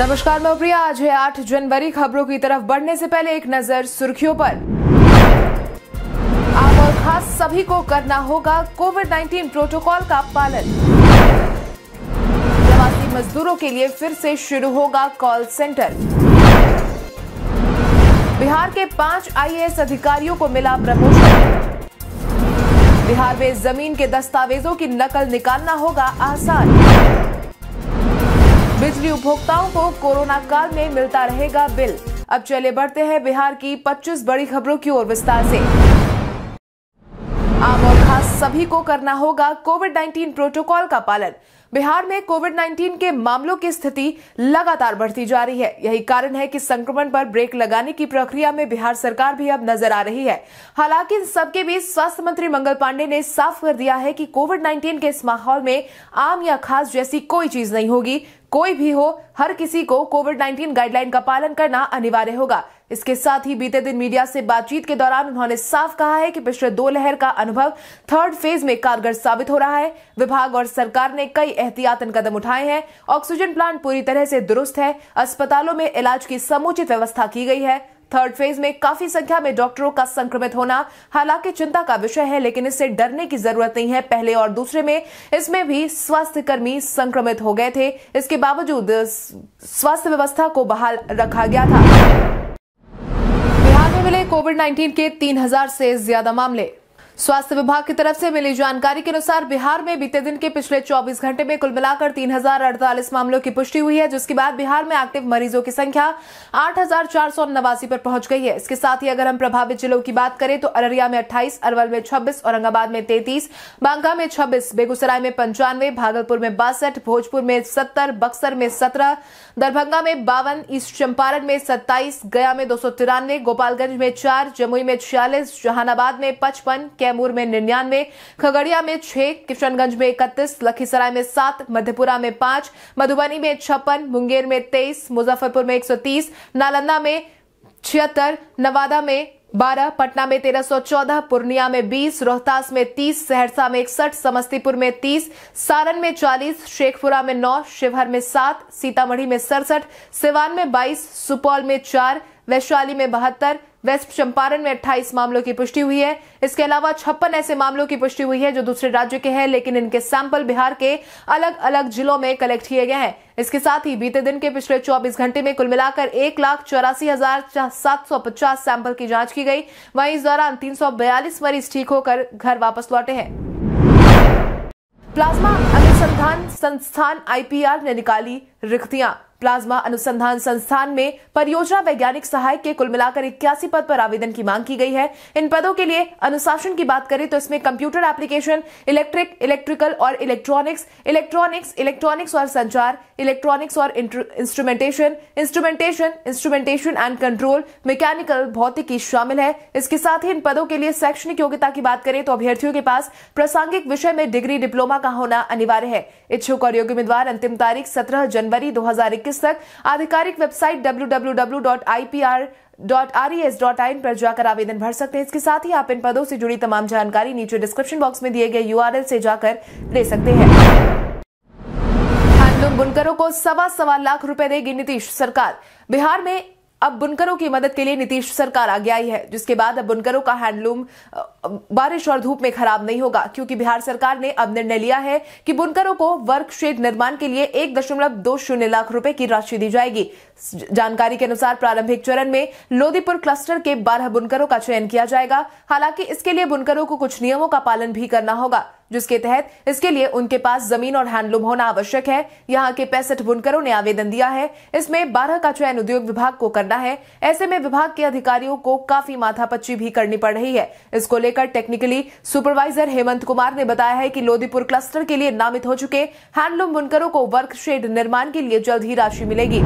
नमस्कार मैं प्रिया आज है 8 जनवरी खबरों की तरफ बढ़ने से पहले एक नजर सुर्खियों पर आप और खास सभी को करना होगा कोविड 19 प्रोटोकॉल का पालन प्रवासी मजदूरों के लिए फिर से शुरू होगा कॉल सेंटर बिहार के पांच आईएएस अधिकारियों को मिला प्रमोशन बिहार में जमीन के दस्तावेजों की नकल निकालना होगा आसान बिजली उपभोक्ताओं को कोरोना काल में मिलता रहेगा बिल अब चले बढ़ते हैं बिहार की 25 बड़ी खबरों की ओर विस्तार से सभी को करना होगा कोविड 19 प्रोटोकॉल का पालन बिहार में कोविड 19 के मामलों की स्थिति लगातार बढ़ती जा रही है यही कारण है कि संक्रमण पर ब्रेक लगाने की प्रक्रिया में बिहार सरकार भी अब नजर आ रही है हालांकि इन सबके बीच स्वास्थ्य मंत्री मंगल पांडे ने साफ कर दिया है कि कोविड 19 के इस माहौल में आम या खास जैसी कोई चीज नहीं होगी कोई भी हो हर किसी को कोविड 19 गाइडलाइन का पालन करना अनिवार्य होगा इसके साथ ही बीते दिन मीडिया से बातचीत के दौरान उन्होंने साफ कहा है कि पिछले दो लहर का अनुभव थर्ड फेज में कारगर साबित हो रहा है विभाग और सरकार ने कई एहतियातन कदम उठाए हैं ऑक्सीजन प्लांट पूरी तरह से दुरुस्त है अस्पतालों में इलाज की समुचित व्यवस्था की गई है थर्ड फेज में काफी संख्या में डॉक्टरों का संक्रमित होना हालांकि चिंता का विषय है लेकिन इससे डरने की जरूरत नहीं है पहले और दूसरे में इसमें भी स्वास्थ्य कर्मी संक्रमित हो गए थे इसके बावजूद स्वास्थ्य व्यवस्था को बहाल रखा गया था कोविड 19 के 3000 से ज्यादा मामले स्वास्थ्य विभाग की तरफ से मिली जानकारी के अनुसार बिहार में बीते दिन के पिछले 24 घंटे में कुल मिलाकर तीन मामलों की पुष्टि हुई है जिसके बाद बिहार में एक्टिव मरीजों की संख्या आठ पर पहुंच गई है इसके साथ ही अगर हम प्रभावित जिलों की बात करें तो अररिया में अट्ठाईस अरवल में छब्बीस औरंगाबाद में तैतीस बांका में छब्बीस बेगूसराय में पंचानवे भागलपुर में बासठ भोजपुर में सत्तर बक्सर में सत्रह दरभंगा में बावन ईस्ट चंपारण में सत्ताईस गया में दो गोपालगंज में चार जमुई में छियालीस जहानाबाद में पचपन कैमूर में निन्यानवे खगड़िया में छह किशनगंज में इकतीस लखीसराय में सात मधेपुरा में पांच मधुबनी में छप्पन मुंगेर में तेईस मुजफ्फरपुर में एक नालंदा में छिहत्तर नवादा में बारह पटना में तेरह सौ चौदह पूर्णिया में बीस रोहतास में तीस सहरसा में इकसठ समस्तीपुर में तीस सारण में चालीस शेखपुरा में नौ शिवहर में सात सीतामढ़ी में सड़सठ सिवान में बाईस सुपौल में चार वैशाली में बहत्तर वेस्ट चंपारण में अट्ठाईस मामलों की पुष्टि हुई है इसके अलावा छप्पन ऐसे मामलों की पुष्टि हुई है जो दूसरे राज्य के हैं लेकिन इनके सैंपल बिहार के अलग अलग जिलों में कलेक्ट किए गए हैं इसके साथ ही बीते दिन के पिछले 24 घंटे में कुल मिलाकर एक लाख चौरासी हजार सात सौ पचास सैंपल की जांच की गई वहीं इस दौरान बयालीस मरीज ठीक होकर घर वापस लौटे हैं प्लाज्मा अनुसंधान संस्थान आईपीआर ने निकाली रिक्तियां प्लाज्मा अनुसंधान संस्थान में परियोजना वैज्ञानिक सहायक के कुल मिलाकर इक्यासी पद पर आवेदन की मांग की गई है इन पदों के लिए अनुशासन की बात करें तो इसमें कंप्यूटर एप्लीकेशन इलेक्ट्रिक इलेक्ट्रिकल और इलेक्ट्रॉनिक्स इलेक्ट्रॉनिक्स इलेक्ट्रॉनिक्स और संचार इलेक्ट्रॉनिक्स और instrumentation instrumentation instrumentation and control mechanical भौतिकी शामिल है इसके साथ ही इन पदों के लिए शैक्षणिक योग्यता की बात करें तो अभ्यर्थियों के पास प्रासंगिक विषय में डिग्री डिप्लोमा का होना अनिवार्य है इच्छुक और योग्य उम्मीदवार अंतिम तारीख सत्रह जनवरी दो 30 तक आधिकारिक वेबसाइट www.ipr.res.in पर जाकर आवेदन भर सकते हैं इसके साथ ही आप इन पदों से जुड़ी तमाम जानकारी नीचे डिस्क्रिप्शन बॉक्स में दिए गए यूआरएल से जाकर ले सकते हैं बुनकरों को सवा सवा लाख रुपए देगी नीतीश सरकार बिहार में अब बुनकरों की मदद के लिए नीतीश सरकार आगे आई है जिसके बाद अब बुनकरों का हैंडलूम बारिश और धूप में खराब नहीं होगा क्योंकि बिहार सरकार ने अब निर्णय लिया है कि बुनकरों को वर्क शेड निर्माण के लिए एक दशमलव दो शून्य लाख रुपए की राशि दी जाएगी जानकारी के अनुसार प्रारंभिक चरण में लोदीपुर क्लस्टर के बारह बुनकरों का चयन किया जाएगा हालांकि इसके लिए बुनकरों को कुछ नियमों का पालन भी करना होगा जिसके तहत इसके लिए उनके पास जमीन और हैंडलूम होना आवश्यक है यहाँ के पैंसठ बुनकरों ने आवेदन दिया है इसमें बारह का चयन उद्योग विभाग को करना है ऐसे में विभाग के अधिकारियों को काफी माथापच्ची भी करनी पड़ रही है इसको लेकर टेक्निकली सुपरवाइजर हेमंत कुमार ने बताया है कि लोधीपुर क्लस्टर के लिए नामित हो चुके हैंडलूम बुनकरों को वर्कशेड निर्माण के लिए जल्द ही राशि मिलेगी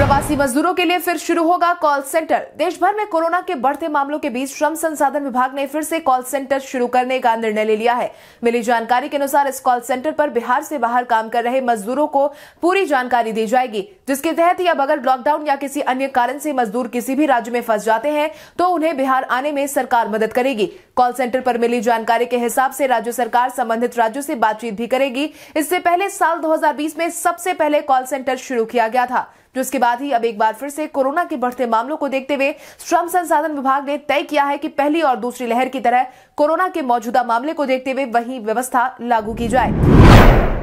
प्रवासी मजदूरों के लिए फिर शुरू होगा कॉल सेंटर देश भर में कोरोना के बढ़ते मामलों के बीच श्रम संसाधन विभाग ने फिर से कॉल सेंटर शुरू करने का निर्णय ले लिया है मिली जानकारी के अनुसार इस कॉल सेंटर पर बिहार से बाहर काम कर रहे मजदूरों को पूरी जानकारी दी जाएगी जिसके तहत अब अगर लॉकडाउन या किसी अन्य कारण से मजदूर किसी भी राज्य में फंस जाते हैं तो उन्हें बिहार आने में सरकार मदद करेगी कॉल सेंटर पर मिली जानकारी के हिसाब से राज्य सरकार संबंधित राज्यों से बातचीत भी करेगी इससे पहले साल 2020 में सबसे पहले कॉल सेंटर शुरू किया गया था जो इसके बाद ही अब एक बार फिर से कोरोना के बढ़ते मामलों को देखते हुए श्रम संसाधन विभाग ने तय किया है कि पहली और दूसरी लहर की तरह कोरोना के मौजूदा मामले को देखते हुए वही व्यवस्था लागू की जाए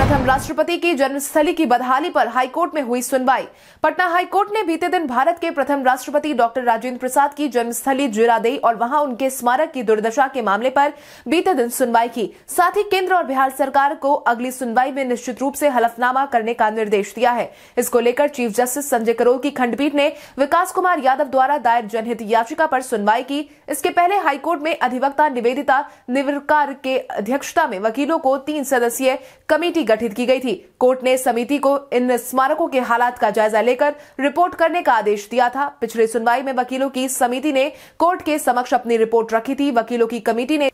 प्रथम राष्ट्रपति की जन्मस्थली की बदहाली पर हाईकोर्ट में हुई सुनवाई पटना हाईकोर्ट ने बीते दिन भारत के प्रथम राष्ट्रपति डॉक्टर राजेंद्र प्रसाद की जन्मस्थली जीरादेई और वहां उनके स्मारक की दुर्दशा के मामले पर बीते दिन सुनवाई की साथ ही केंद्र और बिहार सरकार को अगली सुनवाई में निश्चित रूप से हलफनामा करने का निर्देश दिया है इसको लेकर चीफ जस्टिस संजय करोल की खंडपीठ ने विकास कुमार यादव द्वारा दायर जनहित याचिका पर सुनवाई की इसके पहले हाईकोर्ट में अधिवक्ता निवेदिता निवरकार के अध्यक्षता में वकीलों को तीन सदस्यीय कमेटी गठित की गई थी कोर्ट ने समिति को इन स्मारकों के हालात का जायजा लेकर रिपोर्ट करने का आदेश दिया था पिछली सुनवाई में वकीलों की समिति ने कोर्ट के समक्ष अपनी रिपोर्ट रखी थी वकीलों की कमेटी ने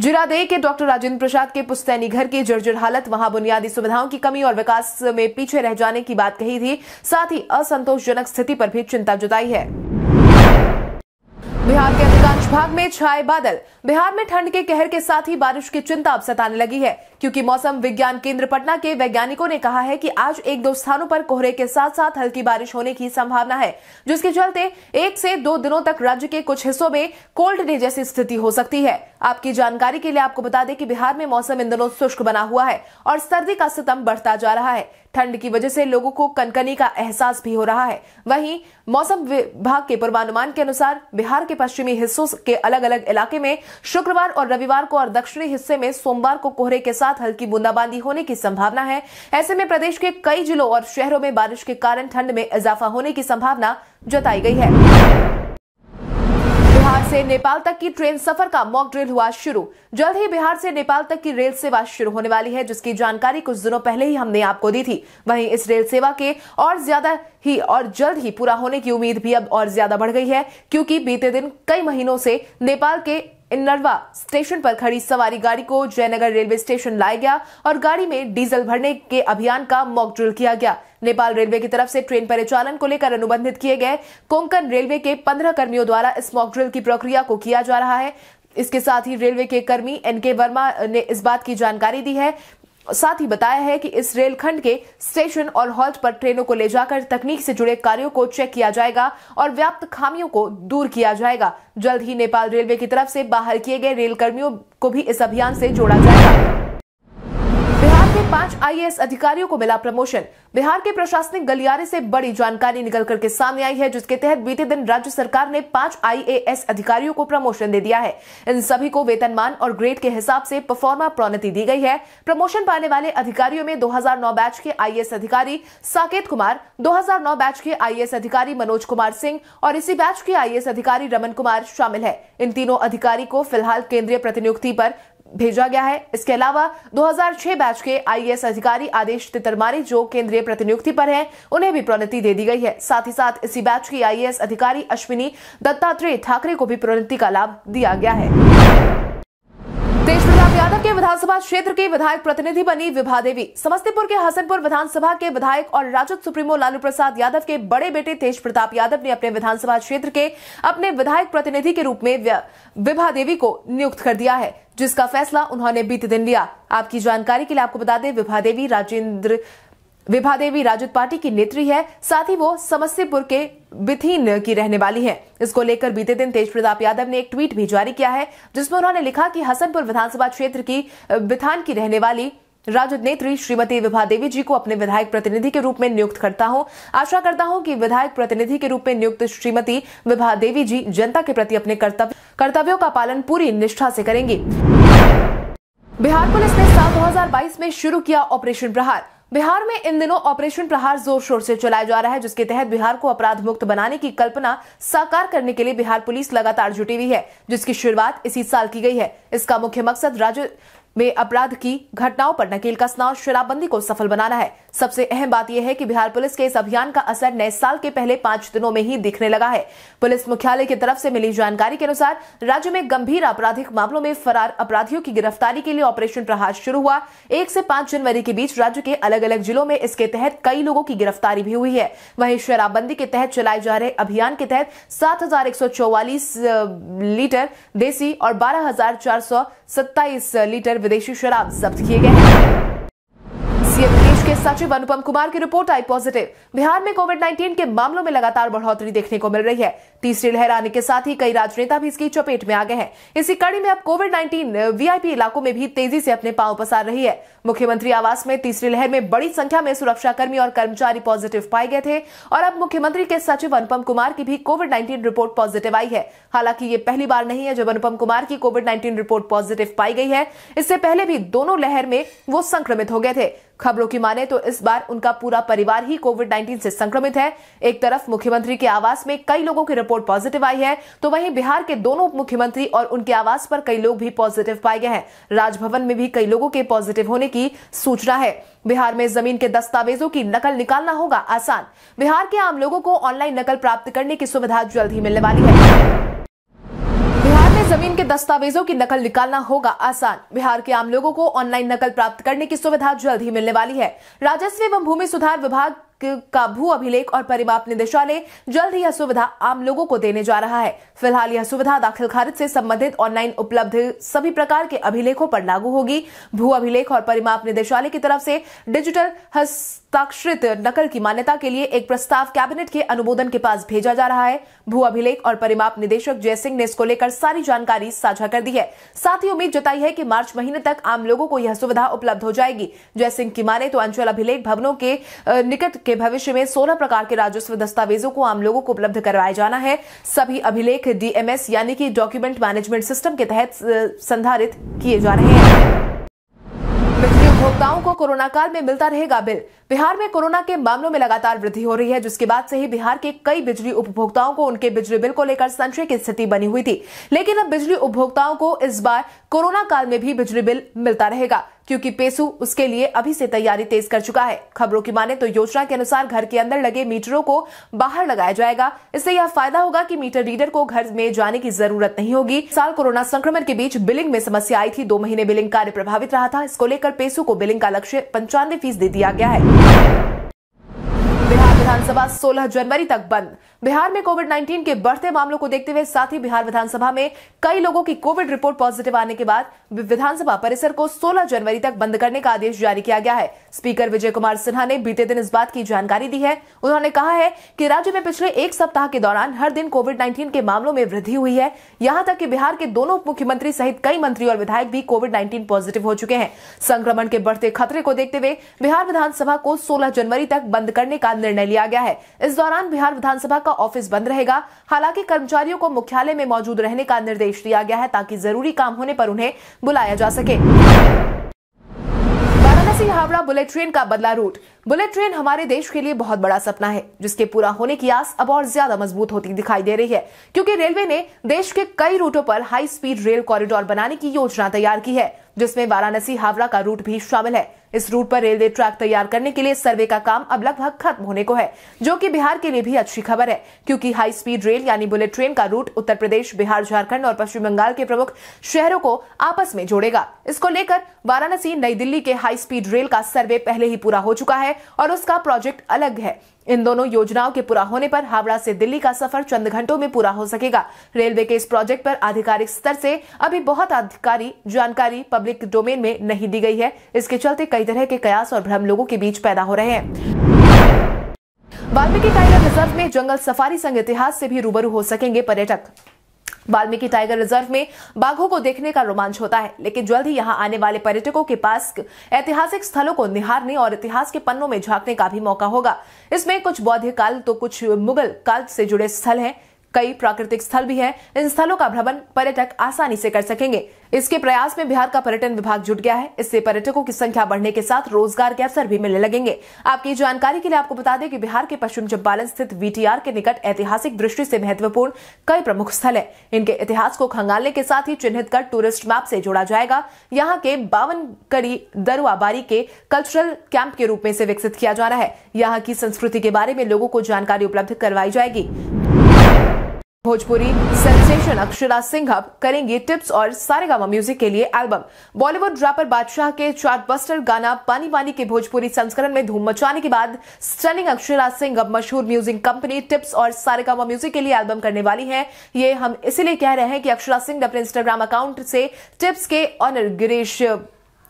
जिरा दे के डॉक्टर राजेंद्र प्रसाद के पुस्तैनी घर की जर्जर हालत वहां बुनियादी सुविधाओं की कमी और विकास में पीछे रह जाने की बात कही थी साथ ही असंतोषजनक स्थिति पर भी चिंता जताई है बिहार के अधिकांश भाग में छाए बादल बिहार में ठंड के कहर के साथ ही बारिश की चिंता अब सताने लगी है क्योंकि मौसम विज्ञान केंद्र पटना के वैज्ञानिकों ने कहा है कि आज एक दो स्थानों पर कोहरे के साथ साथ हल्की बारिश होने की संभावना है जिसके चलते एक से दो दिनों तक राज्य के कुछ हिस्सों में कोल्ड डे जैसी स्थिति हो सकती है आपकी जानकारी के लिए आपको बता दें कि बिहार में मौसम इन दिनों शुष्क बना हुआ है और सर्दी का सितम बढ़ता जा रहा है ठंड की वजह से लोगों को कनकनी का एहसास भी हो रहा है वहीं मौसम विभाग के पूर्वानुमान के अनुसार बिहार के पश्चिमी हिस्सों के अलग अलग इलाके में शुक्रवार और रविवार को और दक्षिणी हिस्से में सोमवार को कोहरे के साथ हल्की बूंदाबांदी होने की संभावना है ऐसे में प्रदेश के कई जिलों और शहरों में बारिश के कारण ठंड में इजाफा होने की संभावना जताई गई है बिहार से नेपाल तक की ट्रेन सफर का मॉक ड्रिल हुआ शुरू जल्द ही बिहार से नेपाल तक की रेल सेवा शुरू होने वाली है जिसकी जानकारी कुछ दिनों पहले ही हमने आपको दी थी वहीं इस रेल सेवा के और ज्यादा ही और जल्द ही पूरा होने की उम्मीद भी अब और ज्यादा बढ़ गई है क्योंकि बीते दिन कई महीनों से नेपाल के इनरवा स्टेशन पर खड़ी सवारी गाड़ी को जयनगर रेलवे स्टेशन लाया गया और गाड़ी में डीजल भरने के अभियान का मॉक ड्रिल किया गया नेपाल रेलवे की तरफ से ट्रेन परिचालन को लेकर अनुबंधित किए गए कोंकण रेलवे के पंद्रह कर्मियों द्वारा इस मॉक ड्रिल की प्रक्रिया को किया जा रहा है इसके साथ ही रेलवे के कर्मी एन के वर्मा ने इस बात की जानकारी दी है साथ ही बताया है कि इस रेलखंड के स्टेशन और हॉल्ट पर ट्रेनों को ले जाकर तकनीक से जुड़े कार्यों को चेक किया जाएगा और व्याप्त खामियों को दूर किया जाएगा जल्द ही नेपाल रेलवे की तरफ से बाहर किए गए रेलकर्मियों को भी इस अभियान से जोड़ा जाएगा पांच आईएएस अधिकारियों को मिला प्रमोशन बिहार के प्रशासनिक गलियारे से बड़ी जानकारी निकल करके सामने आई है जिसके तहत बीते दिन राज्य सरकार ने पांच आईएएस अधिकारियों को प्रमोशन दे दिया है इन सभी को वेतनमान और ग्रेड के हिसाब से परफॉर्मा प्रोन्नति दी गई है प्रमोशन पाने वाले अधिकारियों में दो बैच के आईएएस अधिकारी साकेत कुमार दो बैच के आईएएस अधिकारी मनोज कुमार सिंह और इसी बैच के आईएएस अधिकारी रमन कुमार शामिल है इन तीनों अधिकारी को फिलहाल केंद्रीय प्रतिनियुक्ति पर भेजा गया है इसके अलावा 2006 बैच के आईएएस e अधिकारी आदेश तितरमारी जो केंद्रीय प्रतिनियुक्ति पर हैं उन्हें भी प्रोन्नति दे दी गई है साथ ही साथ इसी बैच की आईएएस e अधिकारी अश्विनी दत्तात्रेय ठाकरे को भी प्रोन्नति का लाभ दिया गया है तेज प्रताप यादव के विधानसभा क्षेत्र की विधायक प्रतिनिधि बनी विभा देवी समस्तीपुर के हसनपुर विधानसभा के विधायक और राजद सुप्रीमो लालू प्रसाद यादव के बड़े बेटे तेज प्रताप यादव ने अपने विधानसभा क्षेत्र के अपने विधायक प्रतिनिधि के रूप में विभा देवी को नियुक्त कर दिया है जिसका फैसला उन्होंने बीते दिन लिया आपकी जानकारी के लिए आपको बता दें विभा देवी राजेंद्र विभा देवी राजद पार्टी की नेत्री है साथ ही वो समस्तीपुर के बिथिन की रहने वाली हैं। इसको लेकर बीते दिन तेज प्रताप यादव ने एक ट्वीट भी जारी किया है जिसमें उन्होंने लिखा कि हसनपुर विधानसभा क्षेत्र की बिथान की रहने वाली राजद नेत्री श्रीमती विभा देवी जी को अपने विधायक प्रतिनिधि के रूप में नियुक्त करता हूं आशा करता हूं कि विधायक प्रतिनिधि के रूप में नियुक्त श्रीमती विभा देवी जी जनता के प्रति अपने कर्तव्य कर्तव्यों का पालन पूरी निष्ठा से करेंगी बिहार पुलिस ने साल 2022 में शुरू किया ऑपरेशन प्रहार बिहार में इन दिनों ऑपरेशन प्रहार जोर शोर से चलाया जा रहा है जिसके तहत बिहार को अपराध मुक्त बनाने की कल्पना साकार करने के लिए बिहार पुलिस लगातार जुटी हुई है जिसकी शुरुआत इसी साल की गई है इसका मुख्य मकसद राज्य में अपराध की घटनाओं पर नकेल कसना और शराबबंदी को सफल बनाना है सबसे अहम बात यह है कि बिहार पुलिस के इस अभियान का असर नए साल के पहले पांच दिनों में ही दिखने लगा है पुलिस मुख्यालय की तरफ से मिली जानकारी के अनुसार राज्य में गंभीर आपराधिक मामलों में फरार अपराधियों की गिरफ्तारी के लिए ऑपरेशन प्रहार शुरू हुआ एक से पांच जनवरी के बीच राज्य के अलग अलग जिलों में इसके तहत कई लोगों की गिरफ्तारी भी हुई है वहीं शराबबंदी के तहत चलाए जा रहे अभियान के तहत सात लीटर देसी और बारह लीटर विदेशी शराब जब्त किए गए हैं के सचिव अनुपम कुमार की रिपोर्ट आई पॉजिटिव बिहार में कोविड 19 के मामलों में लगातार बढ़ोतरी देखने को मिल रही है तीसरी लहर आने के साथ ही कई राजनेता भी इसकी चपेट में आ गए हैं इसी कड़ी में अब कोविड 19 वीआईपी इलाकों में भी तेजी से अपने पांव पसार रही है मुख्यमंत्री आवास में तीसरी लहर में बड़ी संख्या में सुरक्षाकर्मी और कर्मचारी पॉजिटिव पाए गए थे और अब मुख्यमंत्री के सचिव अनुपम कुमार की भी कोविड नाइन्टीन रिपोर्ट पॉजिटिव आई है हालांकि ये पहली बार नहीं है जब अनुपम कुमार की कोविड नाइन्टीन रिपोर्ट पॉजिटिव पाई गई है इससे पहले भी दोनों लहर में वो संक्रमित हो गए थे खबरों की माने तो इस बार उनका पूरा परिवार ही कोविड 19 से संक्रमित है एक तरफ मुख्यमंत्री के आवास में कई लोगों की रिपोर्ट पॉजिटिव आई है तो वहीं बिहार के दोनों उप मुख्यमंत्री और उनके आवास पर कई लोग भी पॉजिटिव पाए गए हैं राजभवन में भी कई लोगों के पॉजिटिव होने की सूचना है बिहार में जमीन के दस्तावेजों की नकल निकालना होगा आसान बिहार के आम लोगों को ऑनलाइन नकल प्राप्त करने की सुविधा जल्द ही मिलने वाली है में जमीन के दस्तावेजों की नकल निकालना होगा आसान बिहार के आम लोगों को ऑनलाइन नकल प्राप्त करने की सुविधा जल्द ही मिलने वाली है राजस्व एवं भूमि सुधार विभाग का भू अभिलेख और परिमाप निदेशालय जल्द ही यह सुविधा आम लोगों को देने जा रहा है फिलहाल यह सुविधा दाखिल खारिज से संबंधित ऑनलाइन उपलब्ध सभी प्रकार के अभिलेखों पर लागू होगी भू अभिलेख और परिमाप निदेशालय की तरफ से डिजिटल हस्त हस्ताक्षरित नकल की मान्यता के लिए एक प्रस्ताव कैबिनेट के अनुमोदन के पास भेजा जा रहा है भू अभिलेख और परिमाप निदेशक जय सिंह ने इसको लेकर सारी जानकारी साझा कर दी है साथ ही उम्मीद जताई है कि मार्च महीने तक आम लोगों को यह सुविधा उपलब्ध हो जाएगी जय सिंह की माने तो अंचल अभिलेख भवनों के निकट के भविष्य में सोलह प्रकार के राजस्व दस्तावेजों को आम लोगों को उपलब्ध करवाया जाना है सभी अभिलेख डीएमएस यानी कि डॉक्यूमेंट मैनेजमेंट सिस्टम के तहत संधारित किए जा रहे हैं उपभोक्ताओं को कोरोना काल में मिलता रहेगा बिल बिहार में कोरोना के मामलों में लगातार वृद्धि हो रही है जिसके बाद से ही बिहार के कई बिजली उपभोक्ताओं को उनके बिजली बिल को लेकर संशय की स्थिति बनी हुई थी लेकिन अब बिजली उपभोक्ताओं को इस बार कोरोना काल में भी बिजली बिल मिलता रहेगा क्योंकि पेसू उसके लिए अभी से तैयारी तेज कर चुका है खबरों की माने तो योजना के अनुसार घर के अंदर लगे मीटरों को बाहर लगाया जाएगा इससे यह फायदा होगा कि मीटर रीडर को घर में जाने की जरूरत नहीं होगी साल कोरोना संक्रमण के बीच बिलिंग में समस्या आई थी दो महीने बिलिंग कार्य प्रभावित रहा था इसको लेकर पेसू को बिलिंग का लक्ष्य पंचानवे फीसदी दिया गया है बिहार विधानसभा सोलह जनवरी तक बंद बिहार में कोविड 19 के बढ़ते मामलों को देखते हुए साथ ही बिहार विधानसभा में कई लोगों की कोविड रिपोर्ट पॉजिटिव आने के बाद विधानसभा परिसर को 16 जनवरी तक बंद करने का आदेश जारी किया गया है स्पीकर विजय कुमार सिन्हा ने बीते दिन इस बात की जानकारी दी है उन्होंने कहा है कि राज्य में पिछले एक सप्ताह के दौरान हर दिन कोविड नाइन्टीन के मामलों में वृद्धि हुई है यहाँ तक की बिहार के दोनों मुख्यमंत्री सहित कई मंत्री और विधायक भी कोविड नाइन्टीन पॉजिटिव हो चुके हैं संक्रमण के बढ़ते खतरे को देखते हुए बिहार विधानसभा को सोलह जनवरी तक बंद करने का निर्णय लिया गया है इस दौरान बिहार विधानसभा का ऑफिस बंद रहेगा हालांकि कर्मचारियों को मुख्यालय में मौजूद रहने का निर्देश दिया गया है ताकि जरूरी काम होने पर उन्हें बुलाया जा सके वाराणसी हावड़ा बुलेट ट्रेन का बदला रूट बुलेट ट्रेन हमारे देश के लिए बहुत बड़ा सपना है जिसके पूरा होने की आस अब और ज्यादा मजबूत होती दिखाई दे रही है क्योंकि रेलवे ने देश के कई रूटों पर हाई स्पीड रेल कॉरिडोर बनाने की योजना तैयार की है जिसमें वाराणसी हावड़ा का रूट भी शामिल है इस रूट पर रेलवे ट्रैक तैयार करने के लिए सर्वे का काम अब लगभग खत्म होने को है जो कि बिहार के लिए भी अच्छी खबर है क्योंकि हाई स्पीड रेल यानी बुलेट ट्रेन का रूट उत्तर प्रदेश बिहार झारखंड और पश्चिम बंगाल के प्रमुख शहरों को आपस में जोड़ेगा इसको लेकर वाराणसी नई दिल्ली के हाई स्पीड रेल का सर्वे पहले ही पूरा हो चुका है और उसका प्रोजेक्ट अलग है इन दोनों योजनाओं के पूरा होने पर हावड़ा से दिल्ली का सफर चंद घंटों में पूरा हो सकेगा रेलवे के इस प्रोजेक्ट पर आधिकारिक स्तर से अभी बहुत आधिकारिक जानकारी पब्लिक डोमेन में नहीं दी गई है इसके चलते कई तरह के कयास और भ्रम लोगों के बीच पैदा हो रहे हैं वाल्मीकि टाइगर रिजर्व में जंगल सफारी संग इतिहास से भी रूबरू हो सकेंगे पर्यटक वाल्मीकि टाइगर रिजर्व में बाघों को देखने का रोमांच होता है लेकिन जल्द ही यहां आने वाले पर्यटकों के पास ऐतिहासिक स्थलों को निहारने और इतिहास के पन्नों में झांकने का भी मौका होगा इसमें कुछ बौद्ध काल तो कुछ मुगल काल से जुड़े स्थल हैं कई प्राकृतिक स्थल भी हैं इन स्थलों का भ्रमण पर्यटक आसानी से कर सकेंगे इसके प्रयास में बिहार का पर्यटन विभाग जुट गया है इससे पर्यटकों की संख्या बढ़ने के साथ रोजगार के अवसर भी मिलने लगेंगे आपकी जानकारी के लिए आपको बता दें कि बिहार के पश्चिम चंपारण स्थित वीटीआर के निकट ऐतिहासिक दृष्टि से महत्वपूर्ण कई प्रमुख स्थल है इनके इतिहास को खंगालने के साथ ही चिन्हित कर टूरिस्ट मैप से जोड़ा जाएगा यहाँ के बावन कड़ी दरुआबारी के कल्चरल कैंप के रूप में इसे विकसित किया जा रहा है यहाँ की संस्कृति के बारे में लोगों को जानकारी उपलब्ध करवाई जाएगी भोजपुरी सेंसेशन अक्षरा सिंह अब करेंगे टिप्स और सारेगामा म्यूजिक के लिए एल्बम बॉलीवुड रैपर बादशाह के चार्टबस्टर गाना पानी पानी के भोजपुरी संस्करण में धूम मचाने के बाद स्टनिंग अक्षरा सिंह अब मशहूर म्यूजिक कंपनी टिप्स और सारेगामा म्यूजिक के लिए एल्बम करने वाली हैं ये हम इसीलिए कह रहे हैं कि अक्षरा सिंह ने अपने इंस्टाग्राम अकाउंट से टिप्स के ऑनर गिरीश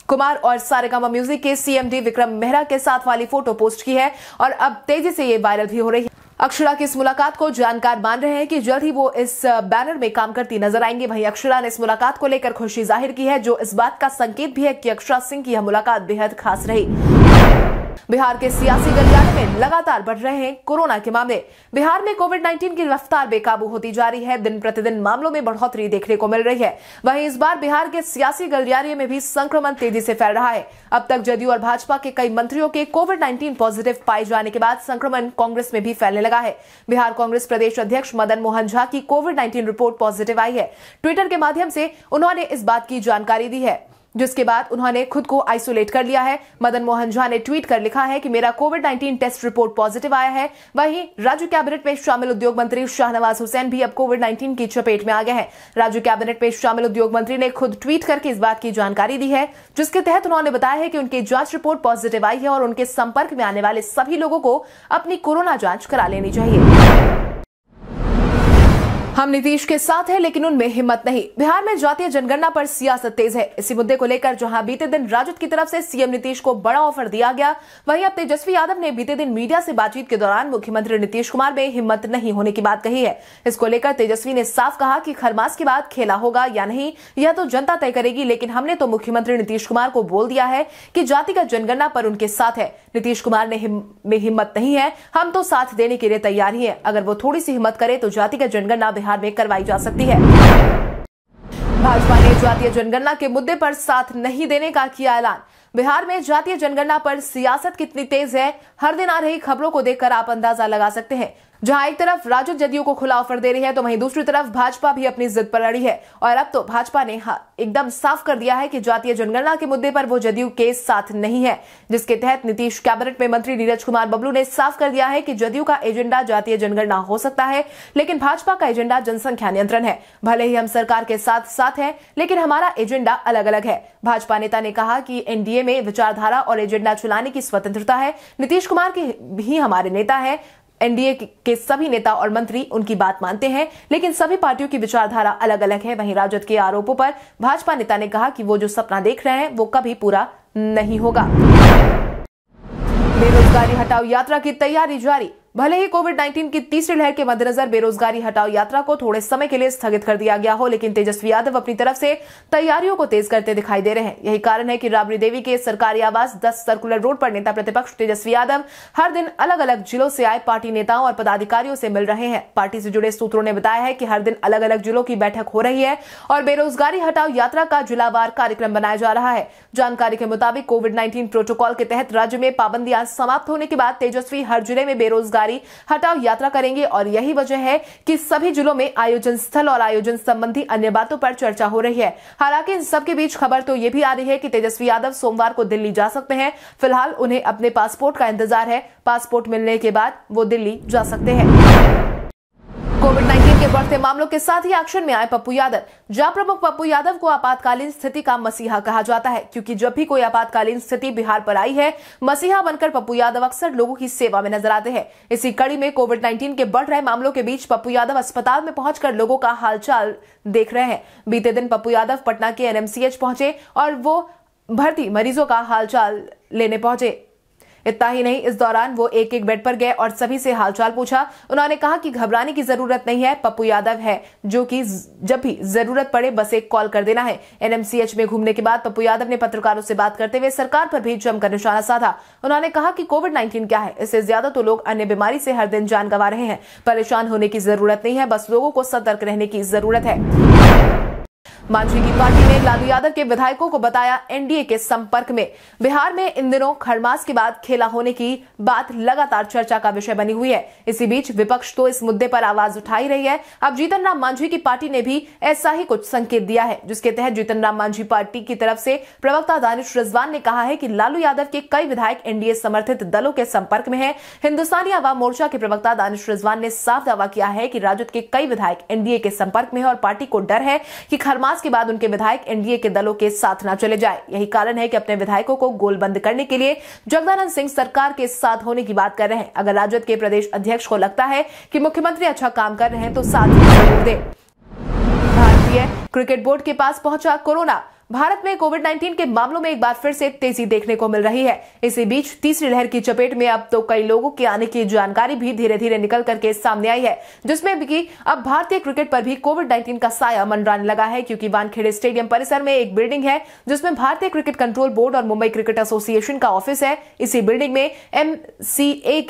कुमार और सारेगामा म्यूजिक के सीएमडी विक्रम मेहरा के साथ वाली फोटो पोस्ट की है और अब तेजी से ये वायरल भी हो रही है अक्षरा की इस मुलाकात को जानकार मान रहे हैं कि जल्द ही वो इस बैनर में काम करती नजर आएंगे वहीं अक्षरा ने इस मुलाकात को लेकर खुशी जाहिर की है जो इस बात का संकेत भी है कि अक्षरा सिंह की यह मुलाकात बेहद खास रही बिहार के सियासी गलियारे में लगातार बढ़ रहे हैं कोरोना के मामले बिहार में कोविड 19 की रफ्तार बेकाबू होती जा रही है दिन प्रतिदिन मामलों में बढ़ोतरी देखने को मिल रही है वहीं इस बार बिहार के सियासी गलियारे में भी संक्रमण तेजी से फैल रहा है अब तक जदयू और भाजपा के कई मंत्रियों के कोविड नाइन्टीन पॉजिटिव पाए जाने के बाद संक्रमण कांग्रेस में भी फैलने लगा है बिहार कांग्रेस प्रदेश अध्यक्ष मदन मोहन झा की कोविड नाइन्टीन रिपोर्ट पॉजिटिव आई है ट्विटर के माध्यम से उन्होंने इस बात की जानकारी दी है जिसके बाद उन्होंने खुद को आइसोलेट कर लिया है मदन मोहन झा ने ट्वीट कर लिखा है कि मेरा कोविड 19 टेस्ट रिपोर्ट पॉजिटिव आया है वहीं राज्य कैबिनेट में शामिल उद्योग मंत्री शाहनवाज हुसैन भी अब कोविड 19 की चपेट में आ गए हैं राज्य कैबिनेट में शामिल उद्योग मंत्री ने खुद ट्वीट करके इस बात की जानकारी दी है जिसके तहत उन्होंने बताया है कि उनकी जांच रिपोर्ट पॉजिटिव आई है और उनके संपर्क में आने वाले सभी लोगों को अपनी कोरोना जांच करा लेनी चाहिए हम नीतीश के साथ हैं लेकिन उनमें हिम्मत नहीं बिहार में जातीय जनगणना पर सियासत तेज है इसी मुद्दे को लेकर जहां बीते दिन राजद की तरफ से सीएम नीतीश को बड़ा ऑफर दिया गया वहीं अब तेजस्वी यादव ने बीते दिन मीडिया से बातचीत के दौरान मुख्यमंत्री नीतीश कुमार में हिम्मत नहीं होने की बात कही है इसको लेकर तेजस्वी ने साफ कहा कि खरमास के बाद खेला होगा या नहीं यह तो जनता तय करेगी लेकिन हमने तो मुख्यमंत्री नीतीश कुमार को बोल दिया है कि जाति का जनगणना पर उनके साथ है नीतीश कुमार ने में हिम्मत नहीं है हम तो साथ देने के लिए तैयार ही है अगर वो थोड़ी सी हिम्मत करे तो जाति का जनगणना बिहार में करवाई जा सकती है भाजपा ने जातीय जनगणना के मुद्दे पर साथ नहीं देने का किया ऐलान बिहार में जातीय जनगणना पर सियासत कितनी तेज है हर दिन आ रही खबरों को देखकर आप अंदाजा लगा सकते हैं जहां एक तरफ राजद जदयू को खुला ऑफर दे रही है तो वहीं दूसरी तरफ भाजपा भी अपनी जिद पर लड़ी है और अब तो भाजपा ने एकदम साफ कर दिया है कि जातीय जनगणना के मुद्दे पर वो जदयू के साथ नहीं है जिसके तहत नीतीश कैबिनेट में मंत्री नीरज कुमार बबलू ने साफ कर दिया है कि जदयू का एजेंडा जातीय जनगणना हो सकता है लेकिन भाजपा का एजेंडा जनसंख्या नियंत्रण है भले ही हम सरकार के साथ साथ हैं लेकिन हमारा एजेंडा अलग अलग है भाजपा नेता ने कहा कि एनडीए में विचारधारा और एजेंडा चलाने की स्वतंत्रता है नीतीश कुमार के भी हमारे नेता है एनडीए के सभी नेता और मंत्री उनकी बात मानते हैं लेकिन सभी पार्टियों की विचारधारा अलग अलग है वहीं राजद के आरोपों पर भाजपा नेता ने कहा कि वो जो सपना देख रहे हैं वो कभी पूरा नहीं होगा बेरोजगारी हटाओ यात्रा की तैयारी जारी भले ही कोविड 19 की तीसरी लहर के मद्देनजर बेरोजगारी हटाओ यात्रा को थोड़े समय के लिए स्थगित कर दिया गया हो लेकिन तेजस्वी यादव अपनी तरफ से तैयारियों को तेज करते दिखाई दे रहे हैं यही कारण है कि राबड़ी देवी के सरकारी आवास दस सर्कुलर रोड पर नेता प्रतिपक्ष तेजस्वी यादव हर दिन अलग अलग जिलों से आए पार्टी नेताओं और पदाधिकारियों से मिल रहे हैं पार्टी से जुड़े सूत्रों ने बताया है कि हर दिन अलग अलग जिलों की बैठक हो रही है और बेरोजगारी हटाओ यात्रा का जिलावार कार्यक्रम बनाया जा रहा है जानकारी के मुताबिक कोविड नाइन्टीन प्रोटोकॉल के तहत राज्य में पाबंदियां समाप्त होने के बाद तेजस्वी हर जिले में बेरोजगार अधिकारी हटाओ यात्रा करेंगे और यही वजह है कि सभी जिलों में आयोजन स्थल और आयोजन संबंधी अन्य बातों पर चर्चा हो रही है हालांकि इन सबके बीच खबर तो ये भी आ रही है कि तेजस्वी यादव सोमवार को दिल्ली जा सकते हैं फिलहाल उन्हें अपने पासपोर्ट का इंतजार है पासपोर्ट मिलने के बाद वो दिल्ली जा सकते हैं कोविड 19 के बढ़ते मामलों के साथ ही एक्शन में आए पप्पू यादव जा प्रमुख पप्पू यादव को आपातकालीन स्थिति का मसीहा कहा जाता है क्योंकि जब भी कोई आपातकालीन स्थिति बिहार पर आई है मसीहा बनकर पप्पू यादव अक्सर लोगों की सेवा में नजर आते हैं इसी कड़ी में कोविड नाइन्टीन के बढ़ रहे मामलों के बीच पप्पू यादव अस्पताल में पहुंचकर लोगों का हालचाल देख रहे हैं बीते दिन पप्पू यादव पटना के एनएमसीएच पहुंचे और वो भर्ती मरीजों का हालचाल लेने पहुंचे इतना ही नहीं इस दौरान वो एक एक बेड पर गए और सभी से हालचाल पूछा उन्होंने कहा कि घबराने की जरूरत नहीं है पप्पू यादव है जो कि जब भी जरूरत पड़े बस एक कॉल कर देना है एनएमसीएच में घूमने के बाद पप्पू यादव ने पत्रकारों से बात करते हुए सरकार पर भी जमकर निशाना साधा उन्होंने कहा कि कोविड नाइन्टीन क्या है इससे ज्यादा तो लोग अन्य बीमारी से हर दिन जान गंवा रहे हैं परेशान होने की जरूरत नहीं है बस लोगों को सतर्क रहने की जरूरत है मांझी की पार्टी ने लालू यादव के विधायकों को बताया एनडीए के संपर्क में बिहार में इन दिनों खड़मास के बाद खेला होने की बात लगातार चर्चा का विषय बनी हुई है इसी बीच विपक्ष तो इस मुद्दे पर आवाज उठा ही रही है अब जीतन राम मांझी की पार्टी ने भी ऐसा ही कुछ संकेत दिया है जिसके तहत जीतन राम मांझी पार्टी की तरफ से प्रवक्ता दानिश रिजवान ने कहा है कि लालू यादव के कई विधायक एनडीए समर्थित दलों के संपर्क में है हिन्दुस्तानी अवाम मोर्चा के प्रवक्ता दानिश रिजवान ने साफ दावा किया है कि राजद के कई विधायक एनडीए के संपर्क में है और पार्टी को डर है कि खरमास इजलास के बाद उनके विधायक एनडीए के दलों के साथ न चले जाए यही कारण है कि अपने विधायकों को गोलबंद करने के लिए जगदानंद सिंह सरकार के साथ होने की बात कर रहे हैं अगर राजद के प्रदेश अध्यक्ष को लगता है कि मुख्यमंत्री अच्छा काम कर रहे हैं तो साथ ही दे भारतीय क्रिकेट बोर्ड के पास पहुंचा कोरोना भारत में कोविड 19 के मामलों में एक बार फिर से तेजी देखने को मिल रही है इसी बीच तीसरी लहर की चपेट में अब तो कई लोगों के आने की जानकारी भी धीरे धीरे निकल करके सामने आई है जिसमें भी अब भारतीय क्रिकेट पर भी कोविड 19 का साया मंडराने लगा है क्योंकि वानखेड़े स्टेडियम परिसर में एक बिल्डिंग है जिसमें भारतीय क्रिकेट कंट्रोल बोर्ड और मुंबई क्रिकेट एसोसिएशन का ऑफिस है इसी बिल्डिंग में एम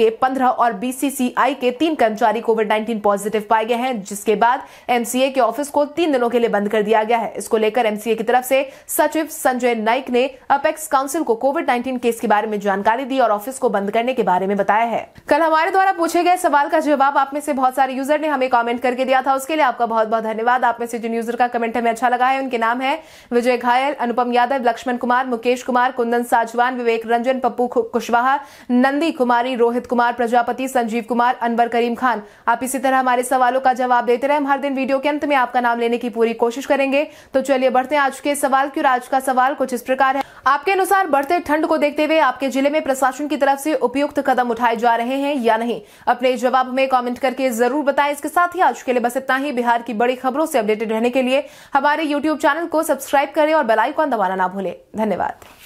के पंद्रह और बीसीसीआई के तीन कर्मचारी कोविड नाइन्टीन पॉजिटिव पाए गए हैं जिसके बाद एमसीए के ऑफिस को तीन दिनों के लिए बंद कर दिया गया है इसको लेकर एमसीए की तरफ से सचिव संजय नाइक ने अपेक्स काउंसिल को कोविड 19 केस के बारे में जानकारी दी और ऑफिस को बंद करने के बारे में बताया है कल हमारे द्वारा पूछे गए सवाल का जवाब आप में से बहुत सारे यूजर ने हमें कमेंट करके दिया था उसके लिए आपका बहुत बहुत धन्यवाद आप में से जिन यूजर का कमेंट हमें अच्छा लगा है उनके नाम है विजय घायल अनुपम यादव लक्ष्मण कुमार मुकेश कुमार कुंदन साजवान विवेक रंजन पप्पू कुशवाहा नंदी कुमारी रोहित कुमार प्रजापति संजीव कुमार अनवर करीम खान आप इसी तरह हमारे सवालों का जवाब देते रहे हम हर दिन वीडियो के अंत में आपका नाम लेने की पूरी कोशिश करेंगे तो चलिए बढ़ते हैं आज के सवाल सवाल क्यों आज का सवाल कुछ इस प्रकार है आपके अनुसार बढ़ते ठंड को देखते हुए आपके जिले में प्रशासन की तरफ से उपयुक्त कदम उठाए जा रहे हैं या नहीं अपने जवाब में कमेंट करके जरूर बताएं इसके साथ ही आज के लिए बस इतना ही बिहार की बड़ी खबरों से अपडेटेड रहने के लिए हमारे यूट्यूब चैनल को सब्सक्राइब करें और बेलाइकॉन दबाना ना भूलें धन्यवाद